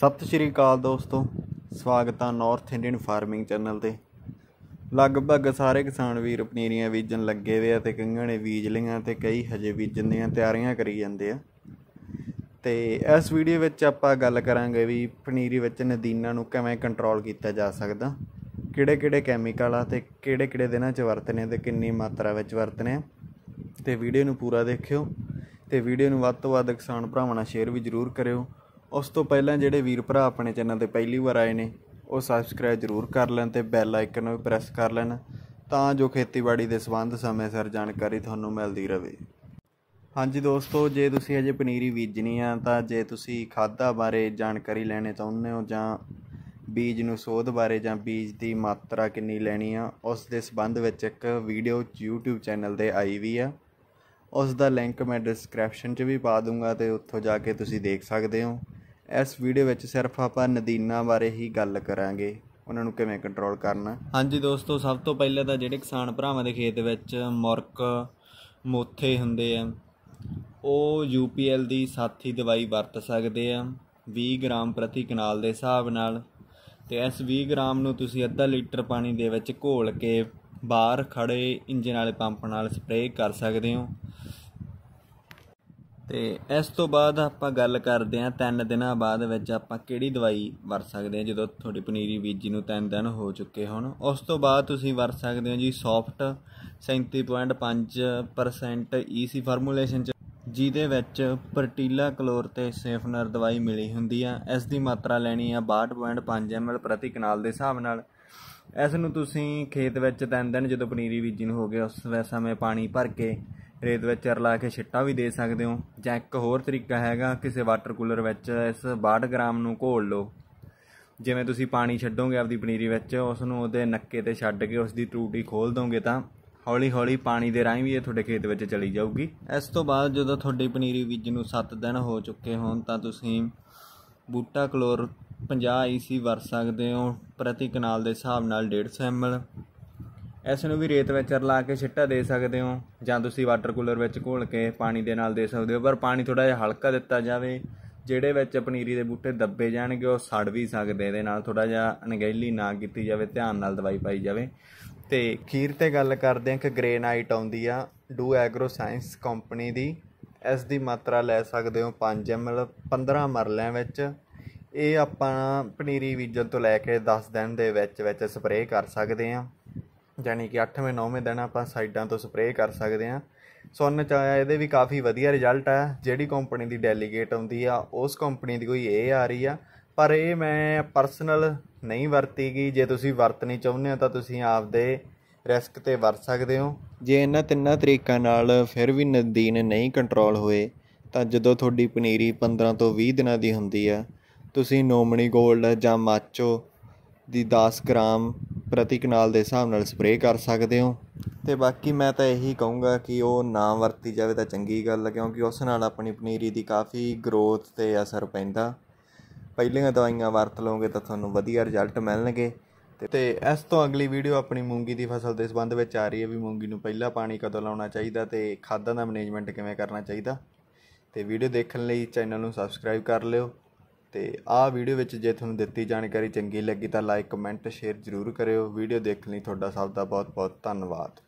ਸਤਿ ਸ਼੍ਰੀ ਅਕਾਲ ਦੋਸਤੋ ਸਵਾਗਤ ਹੈ ਨਾਰਥ ਇੰਡੀਅਨ ਫਾਰਮਿੰਗ ਚੈਨਲ ਤੇ ਲਗਭਗ ਸਾਰੇ ਕਿਸਾਨ ਵੀਰ ਪਨੀਰੀਆਂ ਬੀਜਣ ਲੱਗੇ ਹੋਏ ਆ ਤੇ ਕਈਆਂ ਨੇ ਬੀਜ ਲਈਆਂ ਤੇ ਕਈ ਹਜੇ ਬੀਜਣ ਦੀਆਂ ਤਿਆਰੀਆਂ ਕਰੀ ਜਾਂਦੇ ਆ ਤੇ ਇਸ ਵੀਡੀਓ ਵਿੱਚ ਆਪਾਂ ਗੱਲ ਕਰਾਂਗੇ ਵੀ ਪਨੀਰੀ ਵਿੱਚ ਨਦੀਨਾਂ ਨੂੰ ਕਿਵੇਂ ਕੰਟਰੋਲ ਕੀਤਾ ਜਾ ਸਕਦਾ ਕਿਹੜੇ ਕਿਹੜੇ ਕੈਮੀਕਲ ਆ ਤੇ ਕਿਹੜੇ ਕਿਹੜੇ ਦਿਨਾਂ 'ਚ ਵਰਤਨੇ ਤੇ ਕਿੰਨੀ ਮਾਤਰਾ ਵਿੱਚ ਵਰਤਨੇ ਤੇ ਵੀਡੀਓ ਨੂੰ ਪੂਰਾ ਦੇਖਿਓ ਤੇ ਵੀਡੀਓ ਨੂੰ ਵੱਧ ਤੋਂ ਵੱਧ ਕਿਸਾਨ ਭਰਾਵਾਂ ਨਾਲ ਸ਼ੇਅਰ ਵੀ ਜ਼ਰੂਰ ਕਰਿਓ ਉਸ ਤੋਂ ਪਹਿਲਾਂ ਜਿਹੜੇ ਵੀਰ ਭਰਾ ਆਪਣੇ ਚੈਨਲ ਤੇ ਪਹਿਲੀ ਵਾਰ ਆਏ ਨੇ ਉਹ ਸਬਸਕ੍ਰਾਈਬ ਜ਼ਰੂਰ ਕਰ ਲੈਣ ਤੇ ਬੈਲ ਆਈਕਨ ਵੀ ਪ੍ਰੈਸ ਕਰ ਲੈਣ ਤਾਂ ਜੋ ਖੇਤੀਬਾੜੀ ਦੇ ਸੰਬੰਧ ਸਮੇਂ ਸਿਰ ਜਾਣਕਾਰੀ ਤੁਹਾਨੂੰ ਮਿਲਦੀ ਰਹੇ ਹਾਂਜੀ ਦੋਸਤੋ ਜੇ ਤੁਸੀਂ ਅਜੇ ਪਨੀਰੀ ਬੀਜਣੀ ਆ ਤਾਂ ਜੇ ਤੁਸੀਂ ਖਾਦਾਂ ਬਾਰੇ ਜਾਣਕਾਰੀ ਲੈਣੇ ਚਾਹੁੰਦੇ ਹੋ ਜਾਂ ਬੀਜ ਨੂੰ ਸੋਧ ਬਾਰੇ ਜਾਂ ਬੀਜ ਦੀ ਮਾਤਰਾ ਕਿੰਨੀ ਲੈਣੀ ਆ ਉਸ ਦੇ ਸੰਬੰਧ ਵਿੱਚ ਇੱਕ ਵੀਡੀਓ YouTube ਚੈਨਲ ਤੇ ਆਈ ਵੀ ਆ ਉਸ ਦਾ ਲਿੰਕ ਮੈਂ ਡਿਸਕ੍ਰਿਪਸ਼ਨ 'ਚ ਵੀ ਪਾ ਦੂੰਗਾ ਤੇ ਉੱਥੋਂ ਜਾ ਕੇ ਤੁਸੀਂ ਦੇਖ ਸਕਦੇ ਹੋ ਇਸ ਵੀਡੀਓ ਵਿੱਚ ਸਿਰਫ ਆਪਾਂ ਨਦੀਨਾਂ ਬਾਰੇ ਹੀ ਗੱਲ ਕਰਾਂਗੇ ਉਹਨਾਂ ਨੂੰ ਕਿਵੇਂ ਕੰਟਰੋਲ ਕਰਨਾ ਹਾਂਜੀ ਦੋਸਤੋ ਸਭ ਤੋਂ ਪਹਿਲਾਂ ਤਾਂ ਜਿਹੜੇ ਕਿਸਾਨ ਭਰਾਵਾਂ ਦੇ ਖੇਤ ਵਿੱਚ ਮੁਰਕ ਮੋਥੇ ਹੁੰਦੇ ਆ ਉਹ ਯੂਪੀਐਲ ਦੀ ਸਾਥੀ ਦਵਾਈ ਵਰਤ ਸਕਦੇ ਆ 20 ਗ੍ਰਾਮ ਪ੍ਰਤੀ ਕਨਾਲ ਦੇ ਹਿਸਾਬ ਨਾਲ ਤੇ ਇਸ 20 ਗ੍ਰਾਮ ਨੂੰ ਤੁਸੀਂ ਅੱਧਾ ਲੀਟਰ ਪਾਣੀ ਦੇ ਵਿੱਚ ਘੋਲ ਕੇ ਬਾਹਰ ਖੜੇ ਇੰਜਨ ਵਾਲੇ ਪੰਪ ਨਾਲ ਸਪਰੇਅ ਕਰ ਸਕਦੇ ਹੋ ਤੇ ਇਸ ਤੋਂ ਬਾਅਦ ਆਪਾਂ ਗੱਲ ਕਰਦੇ ਹਾਂ ਤਿੰਨ ਦਿਨਾਂ ਬਾਅਦ ਵਿੱਚ ਆਪਾਂ ਕਿਹੜੀ ਦਵਾਈ ਵਰਤ ਸਕਦੇ ਹਾਂ ਜਦੋਂ ਤੁਹਾਡੀ ਪਨੀਰੀ ਬੀਜੀ ਨੂੰ ਤਿੰਨ ਦਿਨ ਹੋ ਚੁੱਕੇ ਹੋਣ ਉਸ ਤੋਂ ਬਾਅਦ ਤੁਸੀਂ ਵਰਤ ਸਕਦੇ ਹੋ ਜੀ ਸੌਫਟ 37.5% ਈਸੀ ਫਾਰਮੂਲੇਸ਼ਨ ਚ ਜਿਹਦੇ ਵਿੱਚ ਪਰਟੀਲਾ ਕਲੋਰ ਤੇ ਸੇਫਨਰ ਦਵਾਈ ਮਿਲੀ ਹੁੰਦੀ ਆ ਇਸ ਦੀ ਮਾਤਰਾ ਲੈਣੀ ਆ 62.5 ml ਪ੍ਰਤੀ ਕਨਾਲ ਦੇ ਹਿਸਾਬ ਨਾਲ ਇਸ ਨੂੰ ਤੁਸੀਂ ਖੇਤ ਵਿੱਚ ਤਿੰਨ ਦਿਨ ਜਦੋਂ ਪਨੀਰੀ ਬੀਜੀ ਨੂੰ ਹੋ ਗਿਆ ਉਸ ਸਮੇਂ ਪਾਣੀ ਭਰ ਕੇ ਰੇਤ ਵਿੱਚ ਰਲਾ ਕੇ ਛਿੱਟਾ ਵੀ ਦੇ ਸਕਦੇ ਹੋ ਜਾਂ ਇੱਕ ਹੋਰ ਤਰੀਕਾ ਹੈਗਾ ਕਿਸੇ ਵਾਟਰ ਕੂਲਰ ਵਿੱਚ ਇਸ 62 ਗ੍ਰਾਮ ਨੂੰ ਘੋਲ ਲਓ ਜਿਵੇਂ ਤੁਸੀਂ ਪਾਣੀ ਛੱਡੋਗੇ ਆਪਦੀ ਪਨੀਰੀ ਵਿੱਚ ਉਸ ਨੂੰ ਉਹਦੇ ਨੱਕੇ ਤੇ ਛੱਡ ਕੇ ਉਸ ਦੀ ਟੂਟੀ ਖੋਲ ਦੋਗੇ ਤਾਂ ਹੌਲੀ-ਹੌਲੀ ਪਾਣੀ ਦੇ ਰਾਹੀਂ ਵੀ ਇਹ ਤੁਹਾਡੇ ਖੇਤ ਵਿੱਚ ਚਲੀ ਜਾਊਗੀ ਇਸ ਤੋਂ ਬਾਅਦ ਜਦੋਂ ਤੁਹਾਡੀ ਪਨੀਰੀ ਬੀਜ ਨੂੰ 7 ਦਿਨ ਹੋ ਚੁੱਕੇ ਹੋਣ ਤਾਂ ਤੁਸੀਂ ਬੂਟਾ ਕਲੋਰ 50 ਈਸੀ ਵਰ ਸਕਦੇ ਹੋ ਪ੍ਰਤੀ ਕਨਾਲ ਦੇ ਹਿਸਾਬ ਨਾਲ 150 ਐਮਲ ਇਸ ਨੂੰ ਵੀ ਰੇਤ ਵਿੱਚ ਰਲਾ ਕੇ ਛਿੱਟਾ ਦੇ ਸਕਦੇ ਹੋ ਜਾਂ ਤੁਸੀਂ ਵਾਟਰ ਕੂਲਰ ਵਿੱਚ ਘੋਲ ਕੇ ਪਾਣੀ ਦੇ ਨਾਲ ਦੇ ਸਕਦੇ ਹੋ ਪਰ ਪਾਣੀ ਥੋੜਾ ਜਿਹਾ ਹਲਕਾ ਦਿੱਤਾ ਜਾਵੇ ਜਿਹੜੇ ਵਿੱਚ ਪਨੀਰੀ ਦੇ ਬੂਟੇ ਦੱਬੇ ਜਾਣਗੇ ਉਹ ਸੜ ਵੀ ਸਕਦੇ ਇਹਦੇ ਨਾਲ ਥੋੜਾ ਜਿਹਾ ਅਣਗਹਿਲੀ ਨਾ ਕੀਤੀ ਜਾਵੇ ਧਿਆਨ ਨਾਲ ਦਵਾਈ ਪਾਈ ਜਾਵੇ ਤੇ ਖੀਰ ਤੇ ਗੱਲ ਕਰਦੇ ਹਾਂ ਕਿ ਗ੍ਰੇਨਾਈਟ ਆਉਂਦੀ ਆ ਡੂ ਐਗਰੋ ਸਾਇੰਸ ਕੰਪਨੀ ਦੀ ਇਸ ਦੀ ਮਾਤਰਾ ਲੈ ਸਕਦੇ ਹੋ 5 ml 15 ਮਰਲਿਆਂ ਵਿੱਚ ਇਹ ਆਪਾਂ ਪਨੀਰੀ ਬੀਜਣ ਤੋਂ ਲੈ ਕੇ 10 ਦਿਨ ਦੇ ਵਿੱਚ ਵਿੱਚ ਸਪਰੇਅ ਕਰ ਸਕਦੇ ਹਾਂ ਯਾਨੀ ਕਿ 8ਵੇਂ 9ਵੇਂ ਦਿਨ ਆਪਾਂ ਸਾਈਡਾਂ ਤੋਂ ਸਪਰੇਅ ਕਰ ਸਕਦੇ ਆ ਸੋਨ ਚ ਆਇਆ ਇਹਦੇ ਵੀ ਕਾਫੀ ਵਧੀਆ ਰਿਜ਼ਲਟ ਆ ਜਿਹੜੀ ਕੰਪਨੀ ਦੀ ਡੈਲੀਗੇਟ ਹੁੰਦੀ ਆ ਉਸ ਕੰਪਨੀ ਦੀ ਕੋਈ ਇਹ ਆ ਰਹੀ ਆ ਪਰ ਇਹ ਮੈਂ ਪਰਸਨਲ ਨਹੀਂ ਵਰਤੀਗੀ ਜੇ ਤੁਸੀਂ ਵਰਤਣੀ ਚਾਹੁੰਦੇ ਹੋ ਤਾਂ ਤੁਸੀਂ ਆਪਦੇ ਰਿਸਕ ਤੇ ਵਰਤ ਸਕਦੇ ਹੋ ਜੇ ਇਹਨਾਂ ਤਿੰਨਾਂ ਤਰੀਕਾਂ ਨਾਲ ਫਿਰ ਵੀ ਨਦੀਨ ਨਹੀਂ ਕੰਟਰੋਲ ਹੋਏ ਤਾਂ ਜਦੋਂ ਤੁਹਾਡੀ ਪਨੀਰੀ 15 ਤੋਂ 20 ਦਿਨਾਂ ਦੀ ਹੁੰਦੀ ਆ ਤੁਸੀਂ ਨੋਮਣੀ ਗੋਲਡ ਜਾਂ ਮਾਚੋ ਦੀ 10 ਗ੍ਰਾਮ ਪ੍ਰਤੀ ਕਨਾਲ ਦੇ ਹਿਸਾਬ ਨਾਲ ਸਪਰੇਅ ਕਰ ਸਕਦੇ ਹੋ ਤੇ ਬਾਕੀ ਮੈਂ ਤਾਂ ਇਹੀ ਕਹੂੰਗਾ ਕਿ ਉਹ ਨਾ ਵਰਤੀ ਜਾਵੇ ਤਾਂ ਚੰਗੀ ਗੱਲ ਹੈ ਕਿਉਂਕਿ ਉਸ ਨਾਲ ਆਪਣੀ ਪਨੀਰੀ ਦੀ ਕਾਫੀ ਗਰੋਥ ਤੇ ਅਸਰ ਪੈਂਦਾ ਪਹਿਲੀਆਂ ਦਵਾਈਆਂ ਵਰਤ ਲਓਗੇ ਤਾਂ ਤੁਹਾਨੂੰ ਵਧੀਆ ਰਿਜ਼ਲਟ ਮਿਲਣਗੇ ਤੇ ਇਸ ਤੋਂ ਅਗਲੀ ਵੀਡੀਓ ਆਪਣੀ ਮੂੰਗੀ ਦੀ ਫਸਲ ਦੇ ਸਬੰਧ ਵਿੱਚ ਆ ਰਹੀ ਹੈ ਵੀ ਮੂੰਗੀ ਨੂੰ ਪਹਿਲਾਂ ਪਾਣੀ ਕਦੋਂ ਲਾਉਣਾ ਚਾਹੀਦਾ ਤੇ ਖਾਦਾਂ ਦਾ ਮੈਨੇਜਮੈਂਟ ਕਿਵੇਂ ਕਰਨਾ ਚਾਹੀਦਾ ਤੇ ਵੀਡੀਓ ਦੇਖਣ ਲਈ ਚੈਨਲ ਨੂੰ ਸਬਸਕ੍ਰਾਈਬ ਕਰ ਲਿਓ ਤੇ ਆਹ ਵੀਡੀਓ ਵਿੱਚ ਜੇ ਤੁਹਾਨੂੰ ਦਿੱਤੀ ਜਾਣਕਾਰੀ ਚੰਗੀ ਲੱਗੀ ਤਾਂ ਲਾਈਕ ਕਮੈਂਟ ਸ਼ੇਅਰ ਜ਼ਰੂਰ ਕਰਿਓ ਵੀਡੀਓ ਦੇਖਣ ਲਈ ਤੁਹਾਡਾ ਸਭ ਦਾ ਬਹੁਤ ਬਹੁਤ ਧੰਨਵਾਦ